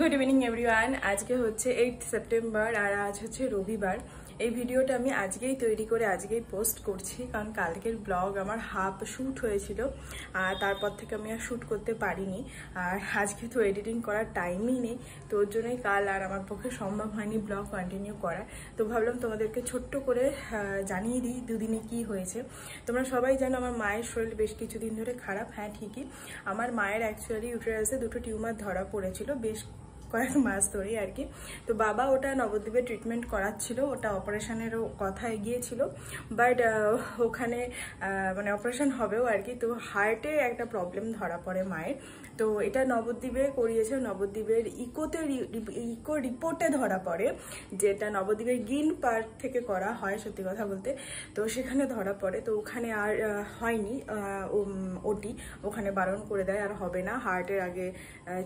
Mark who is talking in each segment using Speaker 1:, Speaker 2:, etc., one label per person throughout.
Speaker 1: good evening everyone আজকে হচ্ছে eight September আর আজ হচ্ছে রবিবার এই ভিডিওটা আমি আজকেই তৈরি করে আজকেই পোস্ট করছি কারণ কালকের ব্লগ আমার হাফ শ্যুট হয়েছিল আর তারপর থেকে আমি আর শ্যুট করতে পারিনি আর আজকে তো এডিটিং করার টাইমই নেই তো ওর জন্যই কাল আর আমার পক্ষে সম্ভব হয়নি ব্লগ কন্টিনিউ করা তো ভাবলাম তোমাদেরকে ছোট্ট করে জানিয়ে দিই দুদিনে কি হয়েছে তোমরা সবাই জানো আমার মায়ের শরীর বেশ কিছুদিন ধরে খারাপ হ্যাঁ ঠিকই আমার মায়ের অ্যাকচুয়ালি ইউটেরাসে দুটো টিউমার ধরা পড়েছিল বেশ কয়েক মাস ধরে আর কি তো বাবা ওটা নবদ্বীপে ট্রিটমেন্ট করাচ্ছিল ওটা অপারেশনেরও কথা এগিয়েছিল বাট ওখানে মানে অপারেশন হবেও আর কি তো হার্টে একটা প্রবলেম ধরা পড়ে মায়ের তো এটা নবদ্বীপে করিয়েছে নবদ্বীপের ইকোতে ইকো রিপোর্টে ধরা পড়ে যেটা নবদ্বীপের গ্রিন পার্ক থেকে করা হয় সত্যি কথা বলতে তো সেখানে ধরা পড়ে তো ওখানে আর হয়নি ওটি ওখানে বারণ করে দেয় আর হবে না হার্টের আগে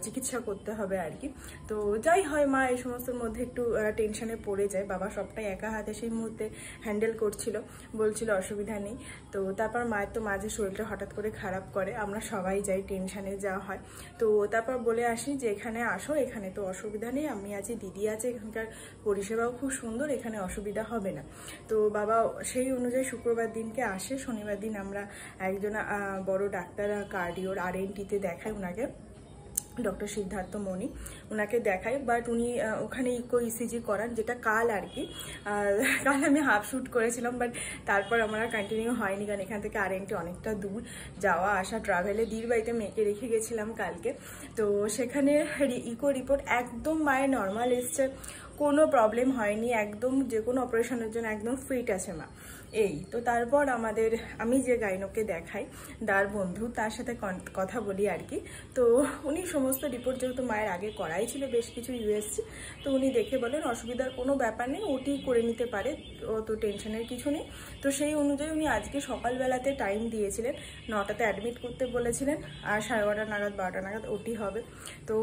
Speaker 1: চিকিৎসা করতে হবে আর কি তো যাই হয় মা এই সমস্তর মধ্যে একটু টেনশনে পড়ে যায় বাবা সবটাই একা হাতে সেই মুহূর্তে হ্যান্ডেল করছিল বলছিল অসুবিধা নেই তো তারপর মায়ের তো মাঝে শরীরটা হঠাৎ করে খারাপ করে আমরা সবাই যাই টেনশানে যাওয়া হয় তো তারপর বলে আসি যে এখানে আসো এখানে তো অসুবিধা নেই আমি আছি দিদি আছে এখানকার পরিষেবাও খুব সুন্দর এখানে অসুবিধা হবে না তো বাবা সেই অনুযায়ী শুক্রবার দিনকে আসে শনিবার দিন আমরা একজন বড় ডাক্তার কার্ডিওর আর এনটিতে দেখাই ওনাকে ডক্টর সিদ্ধার্থ মণি ওনাকে দেখাই বাট উনি ওখানে ইকো ইসিজি e করান যেটা কাল আর কি কাল আমি হাফ শ্যুট করেছিলাম বাট তারপর আমার আর কন্টিনিউ হয়নি কারণ এখান থেকে আরেন্টি অনেকটা দূর যাওয়া আসা ট্রাভেলে দীর বাড়িতে মেয়েকে রেখে গেছিলাম কালকে তো সেখানে ইকো রিপোর্ট একদম মায়ের নর্মাল এসছে কোনো প্রবলেম হয়নি একদম যে কোনো অপারেশনের জন্য একদম ফিট আছে মা এই তো তারপর আমাদের আমি যে গাইনোকে দেখাই দার বন্ধু তার সাথে কথা বলি আর কি তো উনি সমস্ত রিপোর্ট যেহেতু মায়ের আগে করাই ছিল বেশ কিছু ইউএসসি তো উনি দেখে বলেন অসুবিধার কোনো ব্যাপার নেই ওটি করে নিতে পারে অত টেনশনের কিছু নেই তো সেই অনুযায়ী উনি আজকে সকালবেলাতে টাইম দিয়েছিলেন নটাতে অ্যাডমিট করতে বলেছিলেন আর সাড়ে বারোটা নাগাদ বারোটা নাগাদ ওটি হবে তো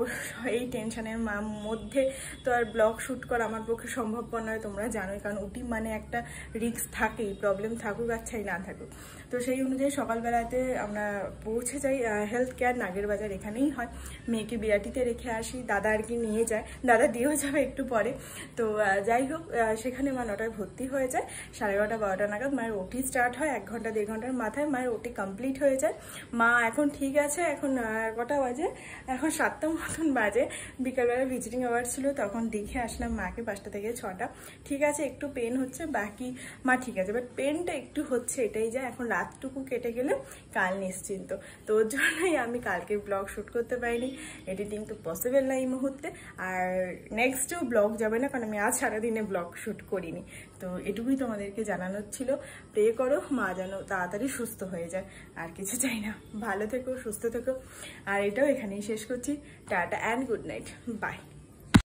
Speaker 1: এই টেনশনের মধ্যে তো আর ব্লগ শ্যুট করা আমার পক্ষে সম্ভবপর নয় তোমরা জানোই কারণ ওটি মানে একটা রিক্স থাকেই প্রবলেম থাকুক আচ্ছাই না থাকুক তো সেই অনুযায়ী সকালবেলাতে আমরা পৌঁছে যাই হেলথ কেয়ার নাগের বাজার এখানেই হয় মেয়েকে বিরাটিতে রেখে আসি দাদা আর কি নিয়ে যায় দাদা দিয়েও যাবে একটু পরে তো যাই হোক সেখানে মা নটায় ভর্তি হয়ে যায় সাড়ে নটা বারোটা নাগাদ মায়ের ওটি স্টার্ট হয় এক ঘন্টা দেড় ঘন্টার মাথায় মায়ের ওটি কমপ্লিট হয়ে যায় মা এখন ঠিক আছে এখন কটা বাজে এখন সাতটা মতন বাজে বিকালবেলা ভিজিটিং আওয়ার ছিল তখন দেখে আসলাম মাকে পাঁচটা থেকে ছটা ঠিক আছে একটু পেন হচ্ছে বাকি মা ঠিক আছে বাট পেনটা একটু হচ্ছে এটাই যায় এখন রাতটুকু কেটে গেলে কাল নিশ্চিন্ত তো ওর জন্যই আমি কালকে ব্লগ শ্যুট করতে পারিনি এডিটিং তো পসিবল না এই মুহূর্তে আর নেক্সটও ব্লগ যাবে না কারণ আমি আজ সারাদিনে ব্লগ শ্যুট করিনি তো এটুকুই তোমাদেরকে জানানোর ছিল প্রে করো মা যেন তাড়াতাড়ি সুস্থ হয়ে যায় আর কিছু চাই না ভালো থেকো সুস্থ থেকো আর এটাও এখানেই শেষ করছি tata and good night by